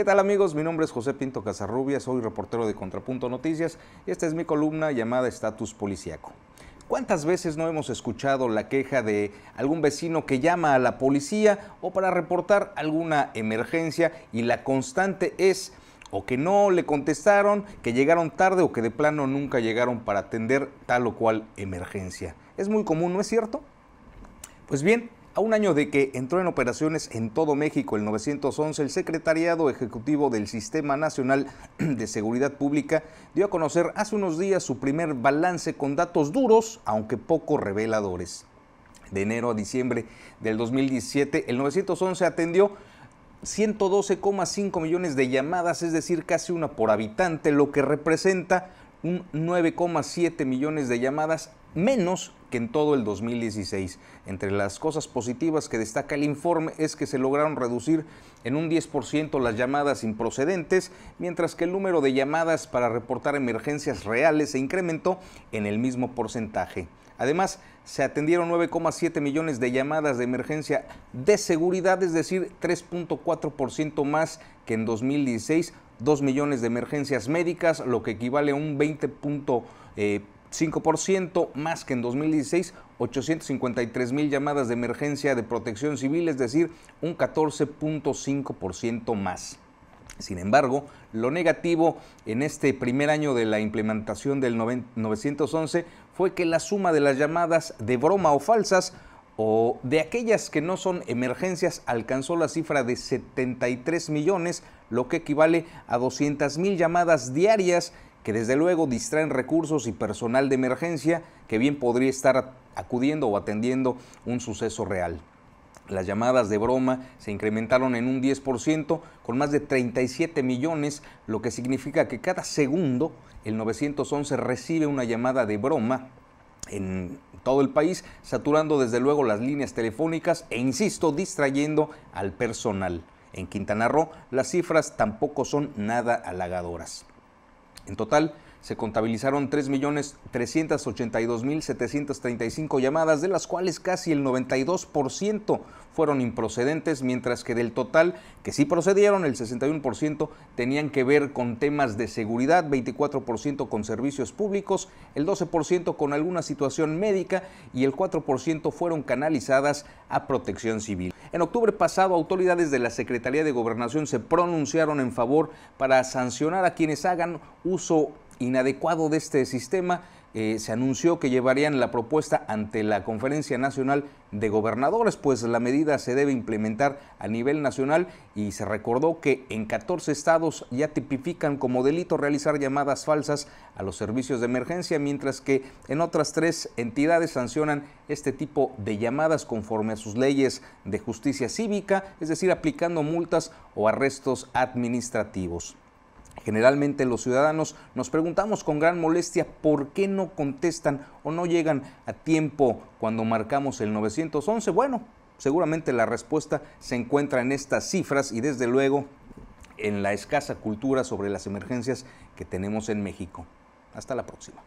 ¿Qué tal amigos? Mi nombre es José Pinto Casarrubia, soy reportero de Contrapunto Noticias y esta es mi columna llamada Estatus Policiaco. ¿Cuántas veces no hemos escuchado la queja de algún vecino que llama a la policía o para reportar alguna emergencia y la constante es o que no le contestaron, que llegaron tarde o que de plano nunca llegaron para atender tal o cual emergencia? Es muy común, ¿no es cierto? Pues bien, a un año de que entró en operaciones en todo México el 911, el Secretariado Ejecutivo del Sistema Nacional de Seguridad Pública dio a conocer hace unos días su primer balance con datos duros, aunque poco reveladores. De enero a diciembre del 2017, el 911 atendió 112,5 millones de llamadas, es decir, casi una por habitante, lo que representa un 9,7 millones de llamadas menos que en todo el 2016. Entre las cosas positivas que destaca el informe es que se lograron reducir en un 10% las llamadas improcedentes, mientras que el número de llamadas para reportar emergencias reales se incrementó en el mismo porcentaje. Además, se atendieron 9,7 millones de llamadas de emergencia de seguridad, es decir, 3.4% más que en 2016 2 millones de emergencias médicas, lo que equivale a un 20.5% eh, más que en 2016, 853 mil llamadas de emergencia de protección civil, es decir, un 14.5% más. Sin embargo, lo negativo en este primer año de la implementación del 911 fue que la suma de las llamadas de broma o falsas o de aquellas que no son emergencias alcanzó la cifra de 73 millones, lo que equivale a 200 mil llamadas diarias que desde luego distraen recursos y personal de emergencia que bien podría estar acudiendo o atendiendo un suceso real. Las llamadas de broma se incrementaron en un 10% con más de 37 millones, lo que significa que cada segundo el 911 recibe una llamada de broma en todo el país, saturando desde luego las líneas telefónicas e, insisto, distrayendo al personal. En Quintana Roo las cifras tampoco son nada halagadoras. En total, se contabilizaron 3.382.735 llamadas, de las cuales casi el 92% fueron improcedentes, mientras que del total que sí procedieron, el 61% tenían que ver con temas de seguridad, 24% con servicios públicos, el 12% con alguna situación médica y el 4% fueron canalizadas a protección civil. En octubre pasado, autoridades de la Secretaría de Gobernación se pronunciaron en favor para sancionar a quienes hagan uso inadecuado de este sistema. Eh, se anunció que llevarían la propuesta ante la Conferencia Nacional de Gobernadores, pues la medida se debe implementar a nivel nacional y se recordó que en 14 estados ya tipifican como delito realizar llamadas falsas a los servicios de emergencia, mientras que en otras tres entidades sancionan este tipo de llamadas conforme a sus leyes de justicia cívica, es decir, aplicando multas o arrestos administrativos. Generalmente los ciudadanos nos preguntamos con gran molestia por qué no contestan o no llegan a tiempo cuando marcamos el 911. Bueno, seguramente la respuesta se encuentra en estas cifras y desde luego en la escasa cultura sobre las emergencias que tenemos en México. Hasta la próxima.